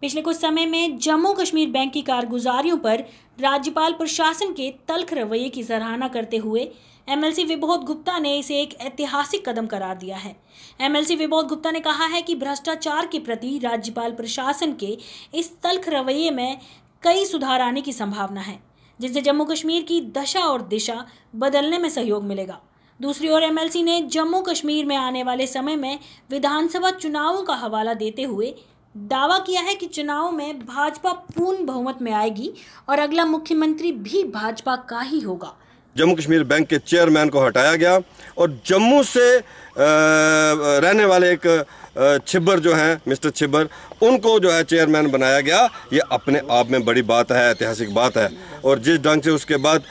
पिछले कुछ समय में जम्मू कश्मीर बैंक की कारगुजारियों पर राज्यपाल प्रशासन के तल्ख रवैये की सराहना करते हुए एमएलसी विबोध गुप्ता ने इसे एक ऐतिहासिक कदम करार दिया है एमएलसी विबोध गुप्ता ने कहा है कि भ्रष्टाचार के प्रति राज्यपाल प्रशासन के इस तल्ख रवैये में कई सुधार आने की संभावना है जिससे जम्मू कश्मीर की दशा और दिशा बदलने में सहयोग मिलेगा दूसरी ओर एमएलसी ने जम्मू कश्मीर में आने वाले समय में विधानसभा चुनावों का हवाला देते हुए दावा किया है कि चुनाव में भाजपा पूर्ण बहुमत में आएगी और अगला मुख्यमंत्री भी भाजपा का ही होगा जम्मू कश्मीर बैंक के चेयरमैन को हटाया गया और जम्मू से रहने वाले एक छिब्बर जो हैं मिस्टर छिब्बर उनको जो है चेयरमैन बनाया गया ये अपने आप में बड़ी बात है ऐतिहासिक बात है और जिस ढंग से उसके बाद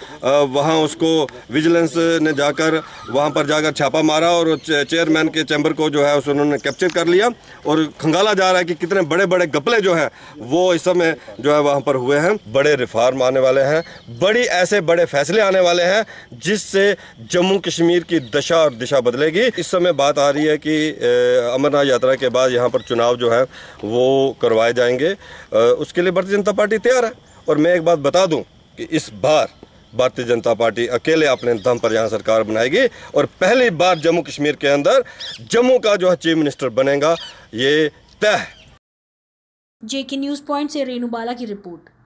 वहाँ उसको विजिलेंस ने जाकर वहाँ पर जाकर छापा मारा और चेयरमैन के चैम्बर को जो है उस उन्होंने कैप्चर कर लिया और खंगाला जा रहा है कि कितने बड़े बड़े गपले जो हैं वो इस समय जो है वहाँ पर हुए हैं बड़े रिफार्म आने वाले हैं बड़ी ऐसे बड़े फैसले आने वाले हैं जिससे जम्मू कश्मीर की दशा और दिशा बदलेगी इस समय बात आ रही है कि अमरनाथ यात्रा के बाद यहाँ पर चुनाव जो है वो करवाए जाएंगे उसके लिए भारतीय जनता पार्टी तैयार है और मैं एक बात बता दूँ कि इस बार भारतीय जनता पार्टी अकेले अपने दम पर यहाँ सरकार बनाएगी और पहली बार जम्मू कश्मीर के अंदर जम्मू का जो है चीफ मिनिस्टर बनेगा ये तय जेके न्यूज़ पॉइंट से रेणु बाला की रिपोर्ट